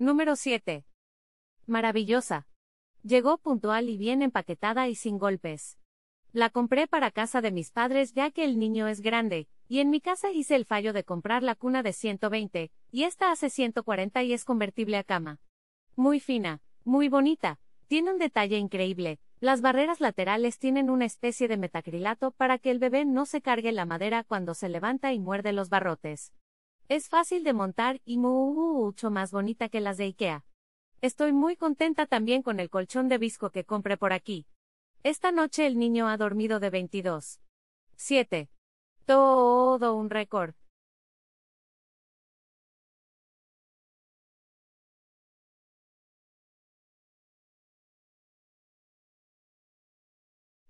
Número 7. Maravillosa. Llegó puntual y bien empaquetada y sin golpes. La compré para casa de mis padres ya que el niño es grande, y en mi casa hice el fallo de comprar la cuna de 120, y esta hace 140 y es convertible a cama. Muy fina, muy bonita, tiene un detalle increíble, las barreras laterales tienen una especie de metacrilato para que el bebé no se cargue la madera cuando se levanta y muerde los barrotes. Es fácil de montar y mucho más bonita que las de IKEA. Estoy muy contenta también con el colchón de visco que compré por aquí. Esta noche el niño ha dormido de 22. 7. Todo un récord.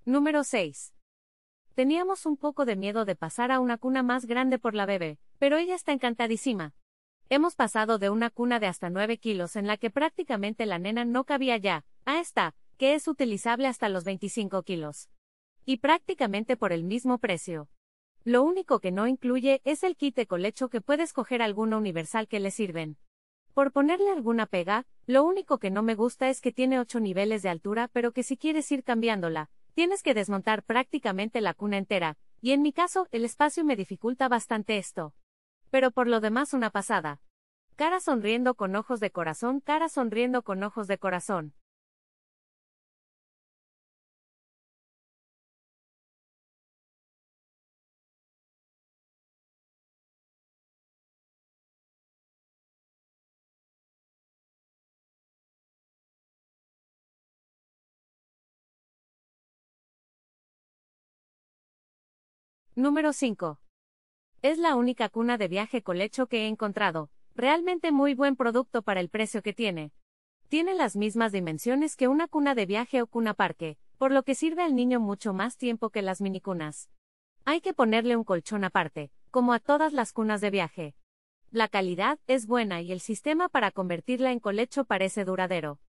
Número 6. Teníamos un poco de miedo de pasar a una cuna más grande por la bebé, pero ella está encantadísima. Hemos pasado de una cuna de hasta 9 kilos en la que prácticamente la nena no cabía ya, a esta, que es utilizable hasta los 25 kilos. Y prácticamente por el mismo precio. Lo único que no incluye es el kit de colecho que puedes coger alguna universal que le sirven. Por ponerle alguna pega, lo único que no me gusta es que tiene 8 niveles de altura pero que si quieres ir cambiándola, tienes que desmontar prácticamente la cuna entera, y en mi caso el espacio me dificulta bastante esto. Pero por lo demás una pasada. Cara sonriendo con ojos de corazón, cara sonriendo con ojos de corazón. Número 5. Es la única cuna de viaje colecho que he encontrado, realmente muy buen producto para el precio que tiene. Tiene las mismas dimensiones que una cuna de viaje o cuna parque, por lo que sirve al niño mucho más tiempo que las minicunas. Hay que ponerle un colchón aparte, como a todas las cunas de viaje. La calidad es buena y el sistema para convertirla en colecho parece duradero.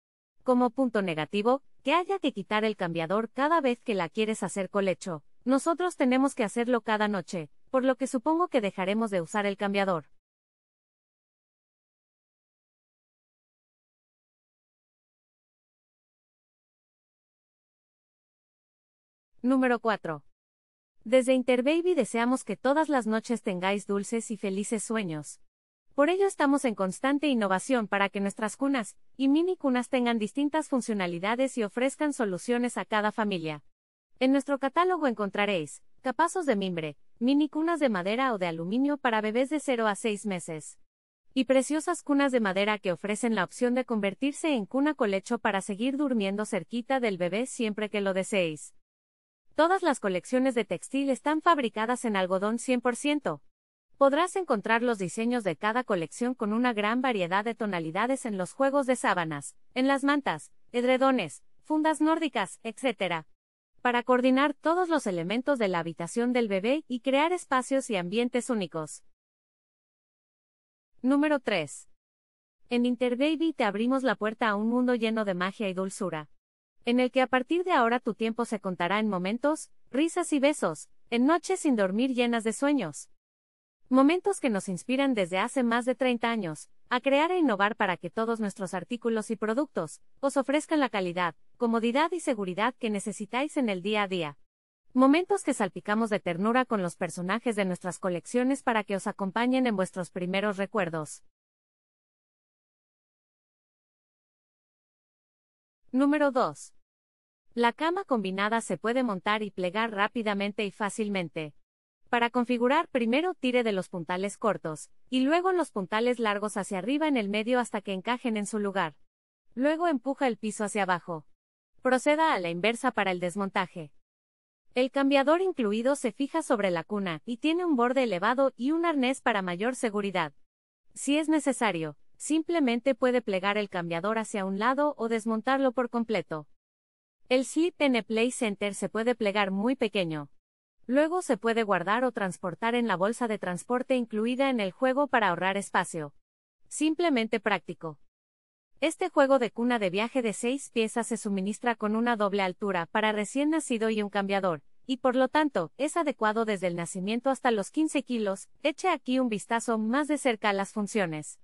Como punto negativo, que haya que quitar el cambiador cada vez que la quieres hacer colecho. Nosotros tenemos que hacerlo cada noche, por lo que supongo que dejaremos de usar el cambiador. Número 4. Desde Interbaby deseamos que todas las noches tengáis dulces y felices sueños. Por ello estamos en constante innovación para que nuestras cunas y mini cunas tengan distintas funcionalidades y ofrezcan soluciones a cada familia. En nuestro catálogo encontraréis capazos de mimbre, mini cunas de madera o de aluminio para bebés de 0 a 6 meses. Y preciosas cunas de madera que ofrecen la opción de convertirse en cuna colecho para seguir durmiendo cerquita del bebé siempre que lo deseéis. Todas las colecciones de textil están fabricadas en algodón 100%. Podrás encontrar los diseños de cada colección con una gran variedad de tonalidades en los juegos de sábanas, en las mantas, edredones, fundas nórdicas, etc para coordinar todos los elementos de la habitación del bebé y crear espacios y ambientes únicos. Número 3. En Interbaby te abrimos la puerta a un mundo lleno de magia y dulzura, en el que a partir de ahora tu tiempo se contará en momentos, risas y besos, en noches sin dormir llenas de sueños. Momentos que nos inspiran desde hace más de 30 años, a crear e innovar para que todos nuestros artículos y productos os ofrezcan la calidad, comodidad y seguridad que necesitáis en el día a día. Momentos que salpicamos de ternura con los personajes de nuestras colecciones para que os acompañen en vuestros primeros recuerdos. Número 2. La cama combinada se puede montar y plegar rápidamente y fácilmente. Para configurar, primero tire de los puntales cortos, y luego los puntales largos hacia arriba en el medio hasta que encajen en su lugar. Luego empuja el piso hacia abajo. Proceda a la inversa para el desmontaje. El cambiador incluido se fija sobre la cuna, y tiene un borde elevado y un arnés para mayor seguridad. Si es necesario, simplemente puede plegar el cambiador hacia un lado o desmontarlo por completo. El slip N Play Center se puede plegar muy pequeño, Luego se puede guardar o transportar en la bolsa de transporte incluida en el juego para ahorrar espacio. Simplemente práctico. Este juego de cuna de viaje de seis piezas se suministra con una doble altura para recién nacido y un cambiador, y por lo tanto, es adecuado desde el nacimiento hasta los 15 kilos. Eche aquí un vistazo más de cerca a las funciones.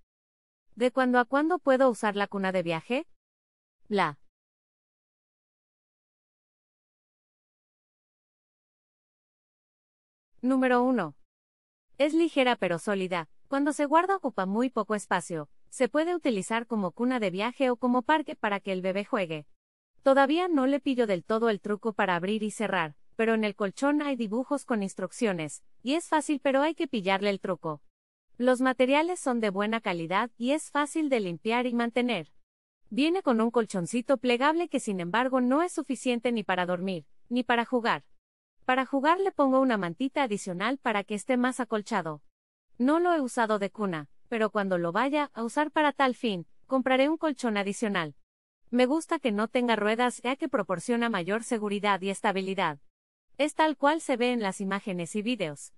¿De cuándo a cuándo puedo usar la cuna de viaje? La Número 1. Es ligera pero sólida, cuando se guarda ocupa muy poco espacio, se puede utilizar como cuna de viaje o como parque para que el bebé juegue. Todavía no le pillo del todo el truco para abrir y cerrar, pero en el colchón hay dibujos con instrucciones, y es fácil pero hay que pillarle el truco. Los materiales son de buena calidad y es fácil de limpiar y mantener. Viene con un colchoncito plegable que sin embargo no es suficiente ni para dormir, ni para jugar. Para jugar le pongo una mantita adicional para que esté más acolchado. No lo he usado de cuna, pero cuando lo vaya a usar para tal fin, compraré un colchón adicional. Me gusta que no tenga ruedas ya que proporciona mayor seguridad y estabilidad. Es tal cual se ve en las imágenes y videos.